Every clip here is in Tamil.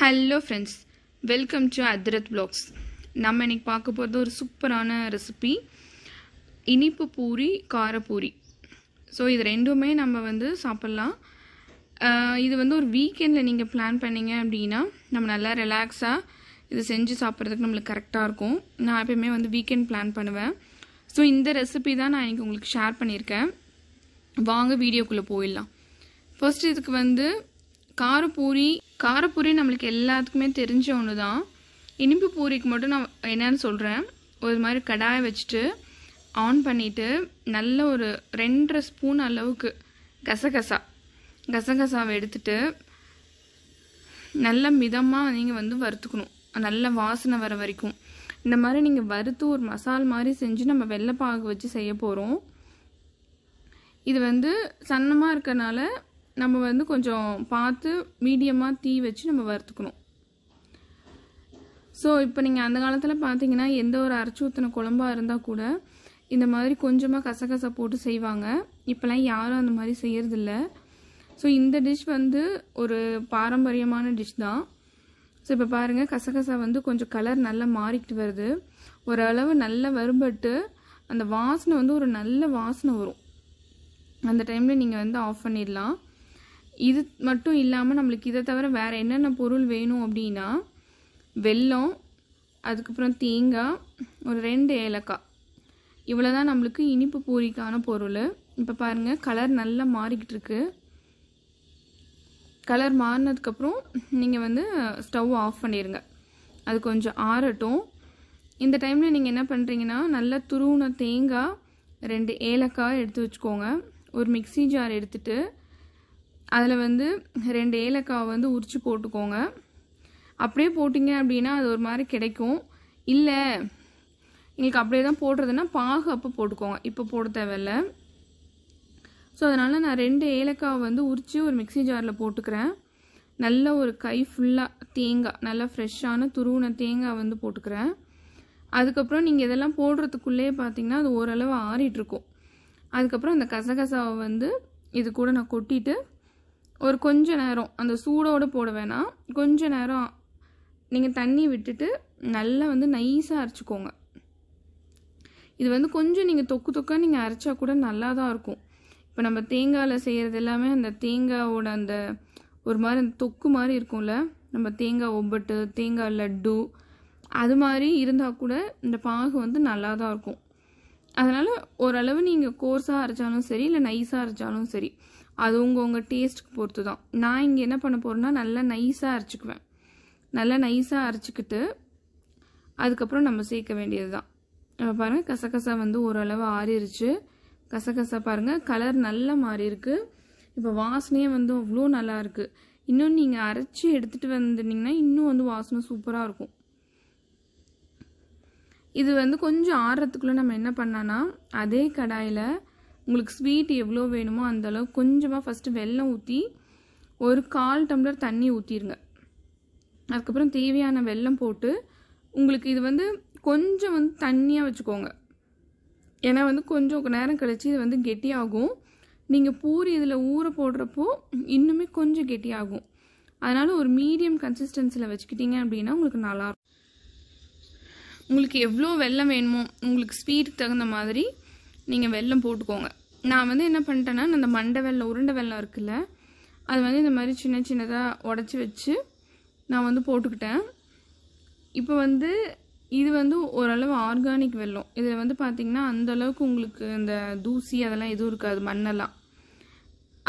ஹலோ ஃப்ரெண்ட்ஸ் வெல்கம் டு அத்ரத் ப்ளாக்ஸ் நம்ம இன்றைக்கி பார்க்க போகிறது ஒரு சூப்பரான ரெசிபி இனிப்பு பூரி காரப்பூரி ஸோ இது ரெண்டுமே நம்ம வந்து சாப்பிட்லாம் இது வந்து ஒரு வீக்கெண்டில் நீங்கள் பிளான் பண்ணிங்க அப்படின்னா நம்ம நல்லா ரிலாக்ஸாக இது செஞ்சு சாப்பிட்றதுக்கு நம்மளுக்கு கரெக்டாக இருக்கும் நான் எப்பயுமே வந்து வீக்கெண்ட் பிளான் பண்ணுவேன் ஸோ இந்த ரெசிபி தான் நான் இன்றைக்கி உங்களுக்கு ஷேர் பண்ணியிருக்கேன் வாங்க வீடியோக்குள்ளே போயிடலாம் ஃபர்ஸ்ட் இதுக்கு வந்து காரப்பூரி காரப்பூரி நம்மளுக்கு எல்லாத்துக்குமே தெரிஞ்ச ஒன்று தான் இனிப்பு பூரிக்கு மட்டும் நான் என்னென்னு சொல்கிறேன் ஒரு மாதிரி கடாயை வச்சுட்டு ஆன் பண்ணிவிட்டு நல்ல ஒரு ரெண்டரை ஸ்பூன் அளவுக்கு கசகசா கசகசாவை எடுத்துட்டு நல்ல மிதமாக நீங்கள் வந்து வறுத்துக்கணும் நல்ல வாசனை வர வரைக்கும் இந்த மாதிரி நீங்கள் வறுத்து ஒரு மசால் மாதிரி செஞ்சு நம்ம வெள்ளைப்பாகு வச்சு செய்ய போகிறோம் இது வந்து சன்னமாக இருக்கனால நம்ம வந்து கொஞ்சம் பார்த்து மீடியமாக தீ வச்சு நம்ம வறுத்துக்கணும் ஸோ இப்போ நீங்கள் அந்த காலத்தில் பார்த்தீங்கன்னா எந்த ஒரு அரைச்சி ஊற்றின குழம்பாக இருந்தால் கூட இந்த மாதிரி கொஞ்சமாக கசகசை போட்டு செய்வாங்க இப்போலாம் யாரும் அந்த மாதிரி செய்கிறதில்ல ஸோ இந்த டிஷ் வந்து ஒரு பாரம்பரியமான டிஷ் தான் ஸோ இப்போ பாருங்கள் கசகசா வந்து கொஞ்சம் கலர் நல்லா மாறிக்கிட்டு வருது ஓரளவு நல்லா வரும்பட்டு அந்த வாசனை வந்து ஒரு நல்ல வாசனை வரும் அந்த டைமில் நீங்கள் வந்து ஆஃப் பண்ணிடலாம் இது மட்டும் இல்லாமல் நம்மளுக்கு இதை தவிர வேறு என்னென்ன பொருள் வேணும் அப்படின்னா வெல்லம் அதுக்கப்புறம் தேங்காய் ஒரு ரெண்டு ஏலக்காய் இவ்வளோ தான் நம்மளுக்கு இனிப்பு பூரிக்கான பொருள் இப்போ பாருங்கள் கலர் நல்லா மாறிக்கிட்டு இருக்கு கலர் மாறினதுக்கப்புறம் நீங்கள் வந்து ஸ்டவ் ஆஃப் பண்ணிடுங்க அது கொஞ்சம் ஆறட்டும் இந்த டைமில் நீங்கள் என்ன பண்ணுறீங்கன்னா நல்லா துருவின தேங்காய் ரெண்டு ஏலக்காய் எடுத்து வச்சுக்கோங்க ஒரு மிக்சி ஜார் எடுத்துகிட்டு அதில் வந்து ரெண்டு ஏலக்காய் வந்து உரித்து போட்டுக்கோங்க அப்படியே போட்டிங்க அப்படின்னா அது ஒரு மாதிரி கிடைக்கும் இல்லை எங்களுக்கு அப்படியே தான் போடுறதுன்னா பாகு அப்போ போட்டுக்கோங்க இப்போ போட தேவையில்ல ஸோ அதனால் நான் ரெண்டு ஏலக்காய் வந்து உரித்து ஒரு மிக்சி ஜாரில் போட்டுக்கிறேன் நல்ல ஒரு கை ஃபுல்லாக தேங்காய் நல்லா ஃப்ரெஷ்ஷான துருவின தேங்காய் வந்து போட்டுக்கிறேன் அதுக்கப்புறம் நீங்கள் இதெல்லாம் போடுறதுக்குள்ளேயே பார்த்தீங்கன்னா அது ஓரளவு ஆறிட்டுருக்கும் அதுக்கப்புறம் அந்த கசகசாவை வந்து இது கூட நான் கொட்டிட்டு ஒரு கொஞ்ச நேரம் அந்த சூடோடு போட வேணாம் கொஞ்ச நேரம் நீங்கள் தண்ணி விட்டுட்டு நல்லா வந்து நைஸாக அரைச்சிக்கோங்க இது வந்து கொஞ்சம் நீங்கள் தொக்கு தொக்காக நீங்கள் அரைச்சா கூட நல்லா தான் இருக்கும் இப்போ நம்ம தேங்காயில் செய்கிறது எல்லாமே அந்த தேங்காவோட அந்த ஒரு மாதிரி அந்த தொக்கு மாதிரி இருக்கும்ல நம்ம தேங்காய் ஒப்பட்டு தேங்காய் லட்டு அது மாதிரி இருந்தால் கூட இந்த பாகு வந்து நல்லா தான் இருக்கும் அதனால் ஓரளவு நீங்கள் கோர்ஸாக அரைச்சாலும் சரி இல்லை நைஸாக அரைச்சாலும் சரி அது உங்கள் உங்கள் டேஸ்ட்டுக்கு பொறுத்து தான் நான் இங்கே என்ன பண்ண போகிறேன்னா நல்லா நைஸாக அரைச்சிக்குவேன் நல்லா நைஸாக அரைச்சிக்கிட்டு அதுக்கப்புறம் நம்ம சேர்க்க வேண்டியது தான் பாருங்கள் கசகசா வந்து ஓரளவு ஆறிடுச்சு கசகசா பாருங்கள் கலர் நல்லா மாறி இருக்கு இப்போ வாசனையே வந்து அவ்வளோ நல்லா இருக்குது இன்னும் நீங்கள் அரைச்சி எடுத்துகிட்டு வந்துட்டிங்கன்னா இன்னும் வந்து வாசனை சூப்பராக இருக்கும் இது வந்து கொஞ்சம் ஆறுறதுக்குள்ளே நம்ம என்ன பண்ணோன்னா அதே கடாயில் உங்களுக்கு ஸ்வீட் எவ்வளோ வேணுமோ அந்தளவு கொஞ்சமாக ஃபஸ்ட்டு வெல்லம் ஊற்றி ஒரு கால் டம்ளர் தண்ணி ஊற்றிடுங்க அதுக்கப்புறம் தேவையான வெள்ளம் போட்டு உங்களுக்கு இது வந்து கொஞ்சம் வந்து தண்ணியாக வச்சுக்கோங்க ஏன்னா வந்து கொஞ்சம் நேரம் கழித்து இது வந்து கெட்டியாகும் நீங்கள் பூரி இதில் ஊற போடுறப்போ இன்னுமே கொஞ்சம் கெட்டியாகும் அதனால் ஒரு மீடியம் கன்சிஸ்டன்சியில் வச்சுக்கிட்டிங்க அப்படின்னா உங்களுக்கு நல்லாயிருக்கும் உங்களுக்கு எவ்வளோ வெள்ளம் வேணுமோ உங்களுக்கு ஸ்வீட் தகுந்த மாதிரி நீங்கள் வெள்ளம் போட்டுக்கோங்க நான் வந்து என்ன பண்ணிட்டேன்னா அந்த மண்டை வெள்ளம் உருண்டை வெள்ளம் இருக்குல்ல அது வந்து இந்த மாதிரி சின்ன சின்னதாக உடச்சி வச்சு நான் வந்து போட்டுக்கிட்டேன் இப்போ வந்து இது வந்து ஓரளவு ஆர்கானிக் வெள்ளம் இதில் வந்து பார்த்திங்கன்னா அந்தளவுக்கு உங்களுக்கு இந்த தூசி அதெல்லாம் எதுவும் இருக்காது மண்ணெல்லாம்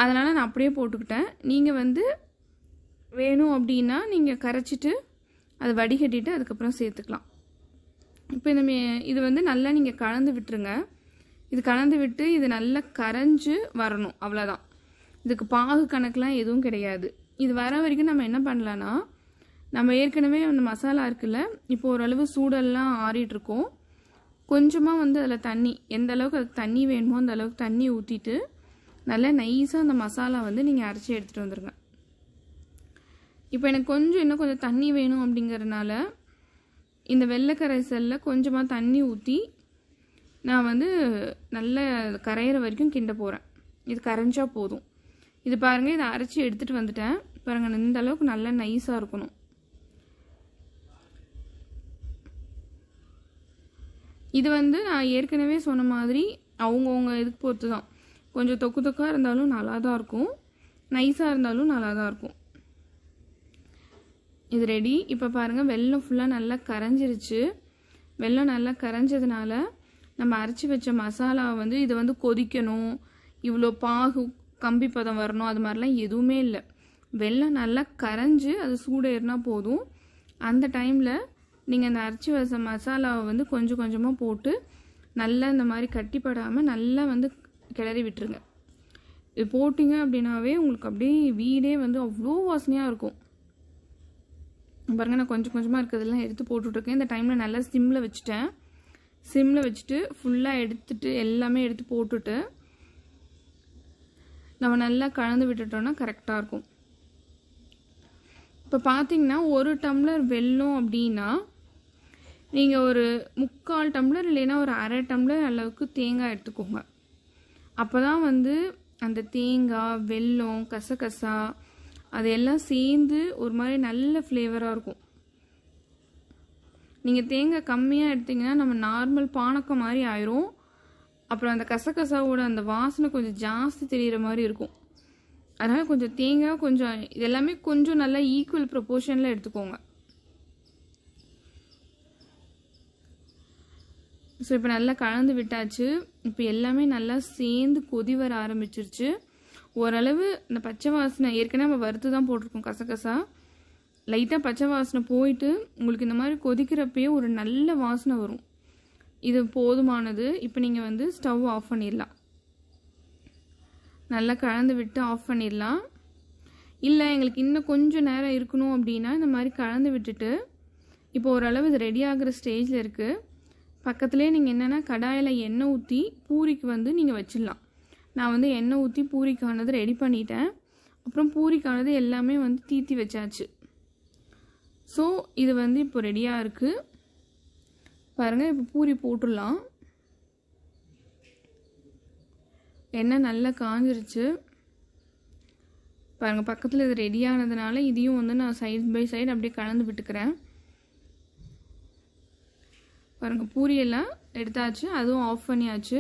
அதனால் நான் அப்படியே போட்டுக்கிட்டேன் நீங்கள் வந்து வேணும் அப்படின்னா நீங்கள் கரைச்சிட்டு அதை வடிகட்டிட்டு அதுக்கப்புறம் சேர்த்துக்கலாம் இப்போ இந்த இது வந்து நல்லா நீங்கள் கலந்து விட்டுருங்க இது கலந்து விட்டு இது நல்லா கரைஞ்சு வரணும் அவ்வளோதான் இதுக்கு பாகு கணக்கெலாம் எதுவும் கிடையாது இது வர வரைக்கும் நம்ம என்ன பண்ணலான்னா நம்ம ஏற்கனவே அந்த மசாலா இருக்குல்ல இப்போ ஓரளவு சூடெல்லாம் ஆறிட்டுருக்கோம் கொஞ்சமாக வந்து அதில் தண்ணி எந்த அளவுக்கு அதுக்கு தண்ணி வேணுமோ அந்த அளவுக்கு தண்ணி ஊற்றிட்டு நல்லா நைஸாக அந்த மசாலா வந்து நீங்கள் அரைச்சி எடுத்துகிட்டு வந்துடுங்க இப்போ எனக்கு கொஞ்சம் இன்னும் கொஞ்சம் தண்ணி வேணும் அப்படிங்கிறதுனால இந்த வெள்ளைக்கரைசலில் கொஞ்சமாக தண்ணி ஊற்றி நான் வந்து நல்ல கரையிற வரைக்கும் கிண்ட போகிறேன் இது கரைஞ்சா போதும் இது பாருங்கள் இதை அரைச்சி எடுத்துகிட்டு வந்துட்டேன் பாருங்கள் இந்த அளவுக்கு நல்லா நைஸாக இருக்கணும் இது வந்து நான் ஏற்கனவே சொன்ன மாதிரி அவங்கவுங்க இதுக்கு பொறுத்து தான் கொஞ்சம் தொக்கு தொக்காக இருந்தாலும் நல்லா தான் இருக்கும் நைஸாக இருந்தாலும் நல்லா தான் இருக்கும் இது ரெடி இப்போ பாருங்கள் வெள்ளம் ஃபுல்லாக நல்லா கரைஞ்சிருச்சு வெள்ளம் நல்லா கரைஞ்சதுனால நம்ம அரைச்சி வச்ச மசாலாவை வந்து இதை வந்து கொதிக்கணும் இவ்வளோ பாகு கம்பி பதம் வரணும் அது மாதிரிலாம் எதுவுமே இல்லை வெள்ளம் நல்லா கரைஞ்சி அது சூடேறினா போதும் அந்த டைமில் நீங்கள் அந்த அரைச்சி வச்ச மசாலாவை வந்து கொஞ்சம் கொஞ்சமாக போட்டு நல்லா இந்த மாதிரி கட்டிப்படாமல் நல்லா வந்து கிளறி விட்டுருங்க இது போட்டிங்க அப்படின்னாவே உங்களுக்கு அப்படியே வீடே வந்து அவ்வளோ வாசனையாக இருக்கும் பாருங்கள் நான் கொஞ்சம் கொஞ்சமாக இருக்கிறதெல்லாம் எடுத்து போட்டுட்ருக்கேன் இந்த டைமில் நல்லா சிம்மில் வச்சுட்டேன் சிம்மில் வச்சுட்டு ஃபுல்லாக எடுத்துட்டு எல்லாமே எடுத்து போட்டுட்டு நம்ம நல்லா கலந்து விட்டுட்டோன்னா கரெக்டாக இருக்கும் இப்போ பார்த்தீங்கன்னா ஒரு டம்ளர் வெல்லம் அப்படின்னா நீங்கள் ஒரு முக்கால் டம்ளர் இல்லைன்னா ஒரு அரை டம்ளர் அளவுக்கு தேங்காய் எடுத்துக்கோங்க அப்போ தான் வந்து அந்த தேங்காய் வெல்லம் கசகசா அதெல்லாம் சேர்ந்து ஒரு மாதிரி நல்ல ஃப்ளேவராக இருக்கும் நீங்கள் தேங்காய் கம்மியாக எடுத்திங்கன்னா நம்ம நார்மல் பானக்கம் மாதிரி ஆயிரும் அப்புறம் அந்த கசகசாவோட அந்த வாசனை கொஞ்சம் ஜாஸ்தி தெரிகிற மாதிரி இருக்கும் அதனால் கொஞ்சம் தேங்காய் கொஞ்சம் இது எல்லாமே கொஞ்சம் நல்லா ஈக்குவல் ப்ரொப்போர்ஷனில் எடுத்துக்கோங்க ஸோ இப்போ நல்லா கலந்து விட்டாச்சு இப்போ எல்லாமே நல்லா சேர்ந்து கொதி வர ஆரம்பிச்சிருச்சு ஓரளவு இந்த பச்சை வாசனை ஏற்கனவே நம்ம வறுத்து தான் போட்டிருக்கோம் கசகசா லைட்டாக பச்சை வாசனை போயிட்டு உங்களுக்கு இந்த மாதிரி கொதிக்கிறப்பயே ஒரு நல்ல வாசனை வரும் இது போதுமானது இப்போ நீங்கள் வந்து ஸ்டவ் ஆஃப் பண்ணிடலாம் நல்லா கலந்து விட்டு ஆஃப் பண்ணிடலாம் இல்லை எங்களுக்கு இன்னும் கொஞ்சம் நேரம் இருக்கணும் அப்படின்னா இந்த மாதிரி கலந்து விட்டுட்டு இப்போ ஓரளவு இது ரெடி ஆகிற ஸ்டேஜில் இருக்குது பக்கத்துலேயே நீங்கள் என்னென்னா கடாயில் எண்ணெய் ஊற்றி பூரிக்கு வந்து நீங்கள் வச்சிடலாம் நான் வந்து எண்ணெய் ஊற்றி பூரிக்கானது ரெடி பண்ணிட்டேன் அப்புறம் பூரிக்கானது எல்லாமே வந்து தீத்தி வச்சாச்சு ஸோ இது வந்து இப்போ ரெடியாக இருக்குது பாருங்கள் இப்போ பூரி போட்டுடலாம் எண்ணெய் நல்லா காஞ்சிருச்சு பாருங்கள் பக்கத்தில் இது ரெடியானதுனால இதையும் வந்து நான் சைட் பை சைடு அப்படியே கலந்து விட்டுக்கிறேன் பாருங்கள் பூரியெல்லாம் எடுத்தாச்சு அதுவும் ஆஃப் பண்ணியாச்சு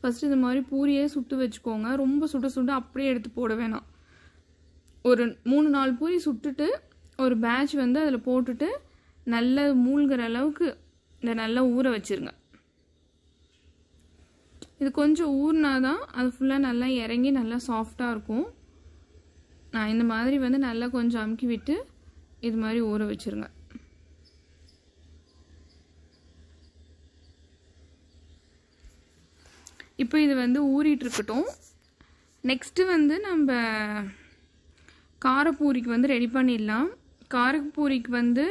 ஃபஸ்ட் இது மாதிரி பூரியே சுட்டு வச்சுக்கோங்க ரொம்ப சுட சுட அப்படியே எடுத்து போட வேணாம் ஒரு மூணு நாலு பூரி சுட்டுட்டு ஒரு பேட்ச் வந்து அதில் போட்டுட்டு நல்லா மூழ்கிற அளவுக்கு இந்த நல்லா ஊற வச்சுருங்க இது கொஞ்சம் ஊறினா தான் அது ஃபுல்லாக நல்லா இறங்கி நல்லா சாஃப்டாக இருக்கும் நான் இந்த மாதிரி வந்து நல்லா கொஞ்சம் அமுக்கி விட்டு இது மாதிரி ஊற வச்சுருங்க இப்போ இது வந்து ஊறிட்டுருக்கட்டும் நெக்ஸ்ட்டு வந்து நம்ம காரப்பூரிக்கு வந்து ரெடி பண்ணிடலாம் காரக்கு பூரிக்கு வந்து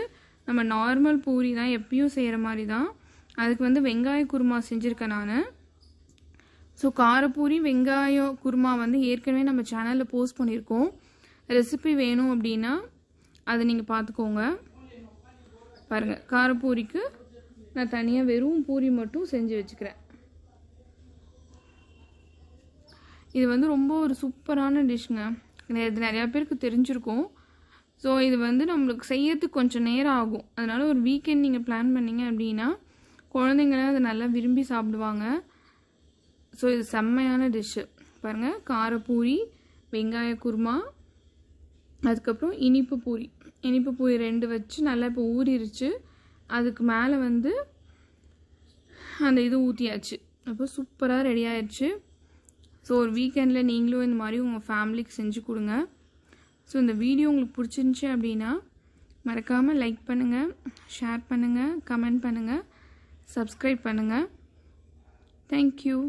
நம்ம நார்மல் பூரி தான் எப்பயும் செய்கிற மாதிரி தான் அதுக்கு வந்து வெங்காய குருமா செஞ்சுருக்கேன் நான் ஸோ காரப்பூரி வெங்காயம் குருமா வந்து ஏற்கனவே நம்ம சேனலில் போஸ்ட் பண்ணியிருக்கோம் ரெசிபி வேணும் அப்படின்னா அதை நீங்கள் பார்த்துக்கோங்க பாருங்கள் காரப்பூரிக்கு நான் தனியாக வெறும் பூரி மட்டும் செஞ்சு வச்சுக்கிறேன் இது வந்து ரொம்ப ஒரு சூப்பரான டிஷ்ங்க இது நிறையா பேருக்கு தெரிஞ்சிருக்கும் ஸோ இது வந்து நம்மளுக்கு செய்யறதுக்கு கொஞ்சம் நேரம் ஆகும் அதனால் ஒரு வீக்கெண்ட் நீங்கள் பிளான் பண்ணிங்க அப்படின்னா குழந்தைங்களாம் அதை நல்லா விரும்பி சாப்பிடுவாங்க ஸோ இது செம்மையான டிஷ்ஷு பாருங்கள் காரப்பூரி வெங்காய குருமா அதுக்கப்புறம் இனிப்பு பூரி இனிப்பு பூரி ரெண்டு வச்சு நல்லா இப்போ ஊறிடுச்சு அதுக்கு மேலே வந்து அந்த இது ஊற்றியாச்சு அப்போ சூப்பராக ரெடி ஆயிடுச்சு ஸோ ஒரு வீக்கெண்டில் நீங்களும் இந்த மாதிரி உங்கள் ஃபேமிலிக்கு செஞ்சு கொடுங்க ஸோ இந்த வீடியோ உங்களுக்கு பிடிச்சிருந்துச்சி அப்படின்னா மறக்காமல் லைக் பண்ணுங்கள் ஷேர் பண்ணுங்கள் கமெண்ட் பண்ணுங்கள் சப்ஸ்கிரைப் பண்ணுங்கள் தேங்க்யூ